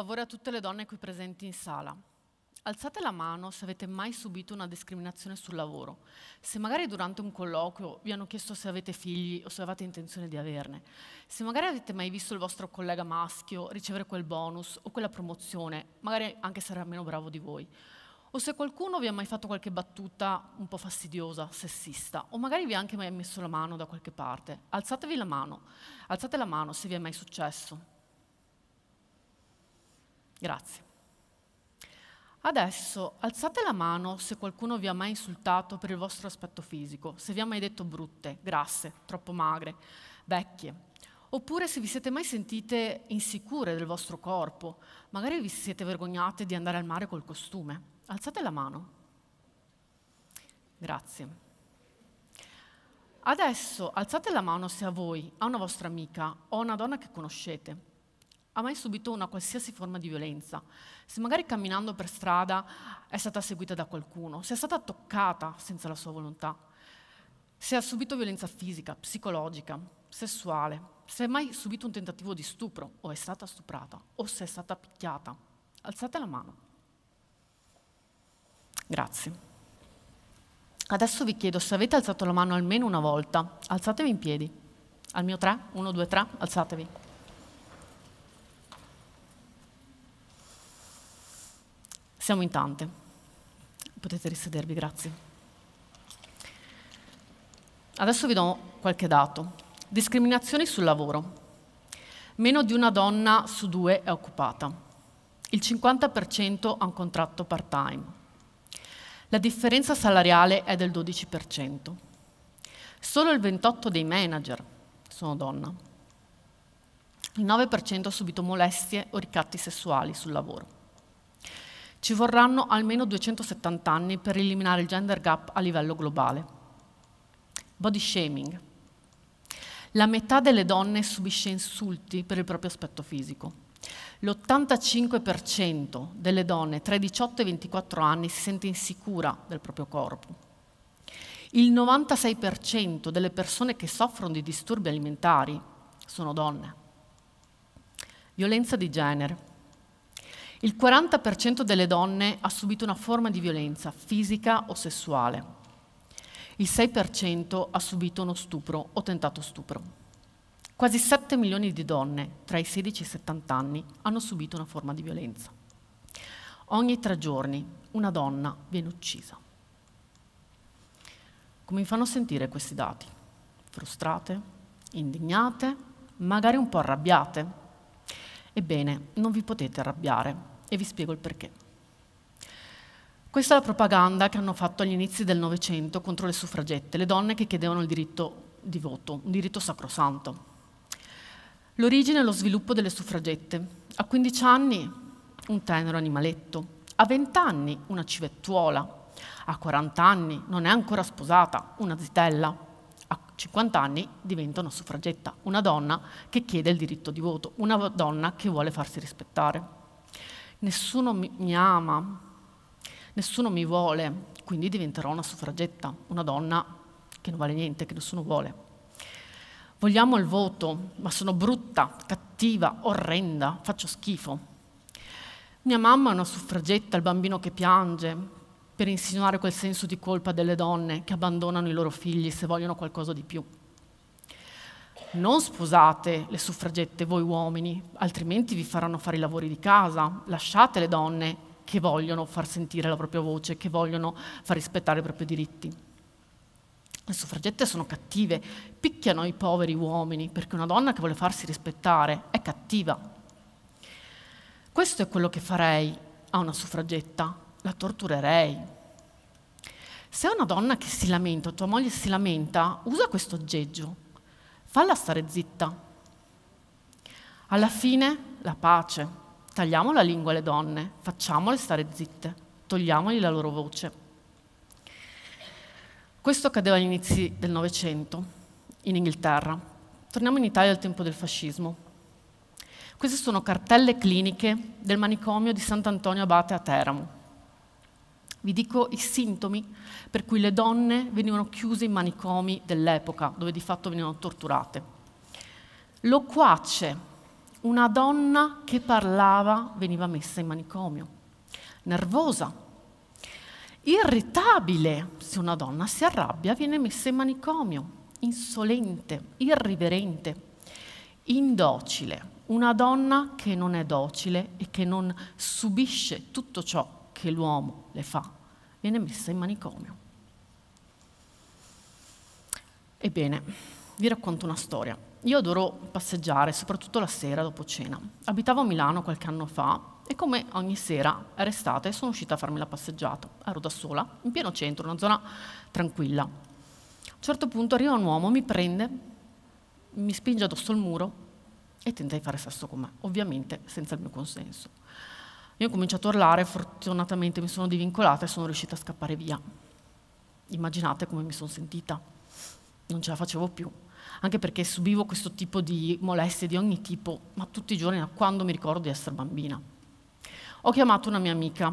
favore a tutte le donne qui presenti in sala. Alzate la mano se avete mai subito una discriminazione sul lavoro, se magari durante un colloquio vi hanno chiesto se avete figli o se avete intenzione di averne, se magari avete mai visto il vostro collega maschio ricevere quel bonus o quella promozione, magari anche se era meno bravo di voi, o se qualcuno vi ha mai fatto qualche battuta un po' fastidiosa, sessista, o magari vi ha anche mai messo la mano da qualche parte. Alzatevi la mano, alzate la mano se vi è mai successo. Grazie. Adesso alzate la mano se qualcuno vi ha mai insultato per il vostro aspetto fisico, se vi ha mai detto brutte, grasse, troppo magre, vecchie, oppure se vi siete mai sentite insicure del vostro corpo, magari vi siete vergognate di andare al mare col costume. Alzate la mano. Grazie. Adesso alzate la mano se a voi, a una vostra amica o a una donna che conoscete, ha mai subito una qualsiasi forma di violenza, se magari camminando per strada è stata seguita da qualcuno, se è stata toccata senza la sua volontà, se ha subito violenza fisica, psicologica, sessuale, se ha mai subito un tentativo di stupro o è stata stuprata o se è stata picchiata, alzate la mano. Grazie. Adesso vi chiedo se avete alzato la mano almeno una volta, alzatevi in piedi. Al mio 3, 1, 2, 3, alzatevi. Siamo in tante. Potete risedervi, grazie. Adesso vi do qualche dato. Discriminazioni sul lavoro. Meno di una donna su due è occupata. Il 50% ha un contratto part-time. La differenza salariale è del 12%. Solo il 28% dei manager sono donna. Il 9% ha subito molestie o ricatti sessuali sul lavoro. Ci vorranno almeno 270 anni per eliminare il gender gap a livello globale. Body shaming. La metà delle donne subisce insulti per il proprio aspetto fisico. L'85% delle donne tra i 18 e i 24 anni si sente insicura del proprio corpo. Il 96% delle persone che soffrono di disturbi alimentari sono donne. Violenza di genere. Il 40% delle donne ha subito una forma di violenza fisica o sessuale. Il 6% ha subito uno stupro o tentato stupro. Quasi 7 milioni di donne tra i 16 e i 70 anni hanno subito una forma di violenza. Ogni tre giorni una donna viene uccisa. Come mi fanno sentire questi dati? Frustrate, indignate, magari un po' arrabbiate, Ebbene, non vi potete arrabbiare e vi spiego il perché. Questa è la propaganda che hanno fatto agli inizi del Novecento contro le suffragette, le donne che chiedevano il diritto di voto, un diritto sacrosanto. L'origine e lo sviluppo delle suffragette. A 15 anni un tenero animaletto, a 20 anni una civettuola, a 40 anni non è ancora sposata, una zitella, 50 anni diventa una suffragetta, una donna che chiede il diritto di voto, una donna che vuole farsi rispettare. Nessuno mi, mi ama, nessuno mi vuole, quindi diventerò una suffragetta, una donna che non vale niente, che nessuno vuole. Vogliamo il voto, ma sono brutta, cattiva, orrenda, faccio schifo. Mia mamma è una suffragetta, il bambino che piange, per insinuare quel senso di colpa delle donne che abbandonano i loro figli se vogliono qualcosa di più. Non sposate le suffragette voi uomini, altrimenti vi faranno fare i lavori di casa, lasciate le donne che vogliono far sentire la propria voce, che vogliono far rispettare i propri diritti. Le suffragette sono cattive, picchiano i poveri uomini perché una donna che vuole farsi rispettare è cattiva. Questo è quello che farei a una suffragetta, la torturerei. Se è una donna che si lamenta, tua moglie si lamenta, usa questo aggeggio, falla stare zitta. Alla fine la pace, tagliamo la lingua alle donne, facciamole stare zitte, togliamogli la loro voce. Questo accadeva agli inizi del Novecento, in Inghilterra. Torniamo in Italia al tempo del fascismo. Queste sono cartelle cliniche del manicomio di Sant'Antonio Abate a Teramo vi dico i sintomi per cui le donne venivano chiuse in manicomi dell'epoca, dove di fatto venivano torturate. Loquace, una donna che parlava veniva messa in manicomio. Nervosa, irritabile, se una donna si arrabbia viene messa in manicomio. Insolente, irriverente, indocile, una donna che non è docile e che non subisce tutto ciò che l'uomo le fa, viene messa in manicomio. Ebbene, vi racconto una storia. Io adoro passeggiare, soprattutto la sera dopo cena. Abitavo a Milano qualche anno fa e come ogni sera era estate sono uscita a farmi la passeggiata. Ero da sola, in pieno centro, una zona tranquilla. A un certo punto arriva un uomo, mi prende, mi spinge addosso al muro e tenta di fare sesso con me, ovviamente senza il mio consenso. Io ho cominciato a urlare, fortunatamente mi sono divincolata e sono riuscita a scappare via. Immaginate come mi sono sentita, non ce la facevo più, anche perché subivo questo tipo di molestie di ogni tipo, ma tutti i giorni da quando mi ricordo di essere bambina. Ho chiamato una mia amica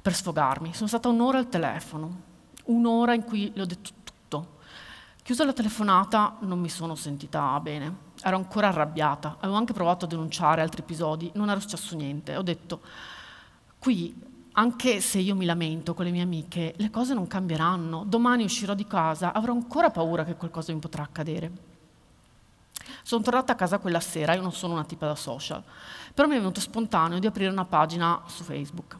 per sfogarmi, sono stata un'ora al telefono, un'ora in cui le ho detto tutto, Chiusa la telefonata non mi sono sentita bene, ero ancora arrabbiata, avevo anche provato a denunciare altri episodi, non era successo niente. Ho detto, qui, anche se io mi lamento con le mie amiche, le cose non cambieranno, domani uscirò di casa, avrò ancora paura che qualcosa mi potrà accadere. Sono tornata a casa quella sera, io non sono una tipa da social, però mi è venuto spontaneo di aprire una pagina su Facebook.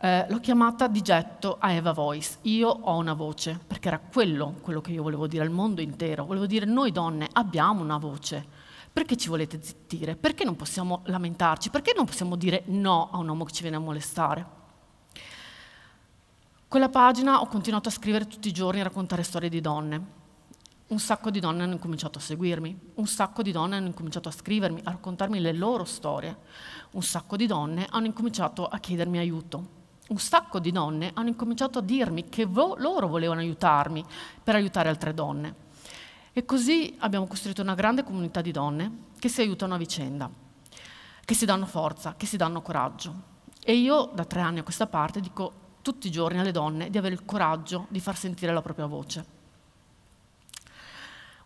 Eh, l'ho chiamata di getto a Eva Voice, io ho una voce, perché era quello, quello che io volevo dire al mondo intero, volevo dire noi donne abbiamo una voce, perché ci volete zittire? Perché non possiamo lamentarci? Perché non possiamo dire no a un uomo che ci viene a molestare? Quella pagina ho continuato a scrivere tutti i giorni e raccontare storie di donne. Un sacco di donne hanno cominciato a seguirmi, un sacco di donne hanno cominciato a scrivermi, a raccontarmi le loro storie, un sacco di donne hanno incominciato a chiedermi aiuto un sacco di donne hanno incominciato a dirmi che vo loro volevano aiutarmi per aiutare altre donne. E così abbiamo costruito una grande comunità di donne che si aiutano a vicenda, che si danno forza, che si danno coraggio. E io da tre anni a questa parte dico tutti i giorni alle donne di avere il coraggio di far sentire la propria voce.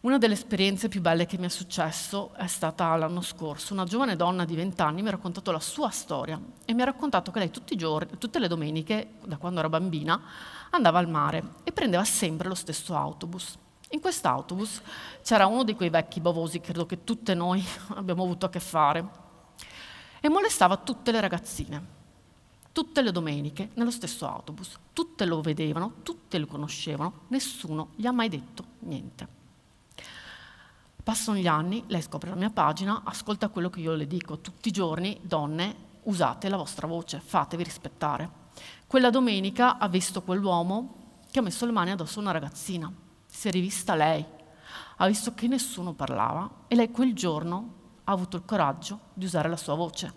Una delle esperienze più belle che mi è successo è stata l'anno scorso. Una giovane donna di 20 anni mi ha raccontato la sua storia e mi ha raccontato che lei tutti i giorni, tutte le domeniche, da quando era bambina, andava al mare e prendeva sempre lo stesso autobus. In quest'autobus c'era uno di quei vecchi bavosi, credo che tutte noi abbiamo avuto a che fare, e molestava tutte le ragazzine tutte le domeniche nello stesso autobus. Tutte lo vedevano, tutte lo conoscevano, nessuno gli ha mai detto niente. Passano gli anni, lei scopre la mia pagina, ascolta quello che io le dico tutti i giorni, donne, usate la vostra voce, fatevi rispettare. Quella domenica ha visto quell'uomo che ha messo le mani addosso a una ragazzina, si è rivista lei, ha visto che nessuno parlava e lei quel giorno ha avuto il coraggio di usare la sua voce.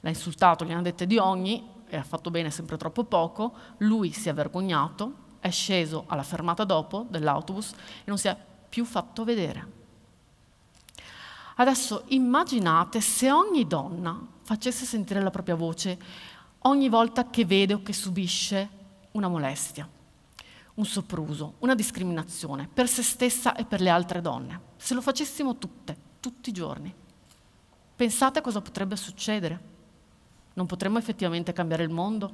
L'ha insultato, gli hanno dette di ogni e ha fatto bene sempre troppo poco, lui si è vergognato, è sceso alla fermata dopo dell'autobus e non si è più fatto vedere. Adesso immaginate se ogni donna facesse sentire la propria voce ogni volta che vede o che subisce una molestia, un sopruso, una discriminazione per se stessa e per le altre donne. Se lo facessimo tutte, tutti i giorni, pensate a cosa potrebbe succedere. Non potremmo effettivamente cambiare il mondo?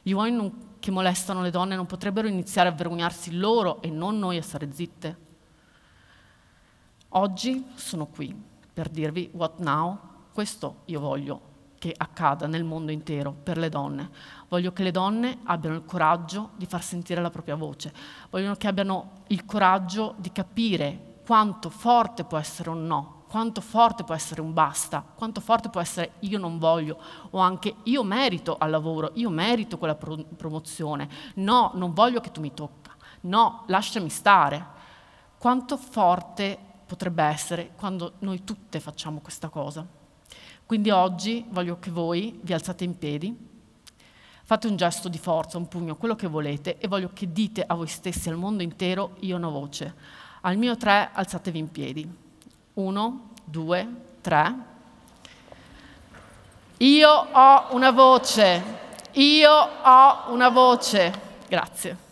Gli uomini che molestano le donne non potrebbero iniziare a vergognarsi loro e non noi a stare zitte? Oggi sono qui per dirvi what now, questo io voglio che accada nel mondo intero per le donne. Voglio che le donne abbiano il coraggio di far sentire la propria voce, voglio che abbiano il coraggio di capire quanto forte può essere un no, quanto forte può essere un basta, quanto forte può essere io non voglio o anche io merito al lavoro, io merito quella pro promozione, no, non voglio che tu mi tocca, no, lasciami stare. Quanto forte potrebbe essere quando noi tutte facciamo questa cosa. Quindi oggi voglio che voi vi alzate in piedi, fate un gesto di forza, un pugno, quello che volete e voglio che dite a voi stessi, al mondo intero, io una voce. Al mio tre alzatevi in piedi. Uno, due, tre. Io ho una voce, io ho una voce. Grazie.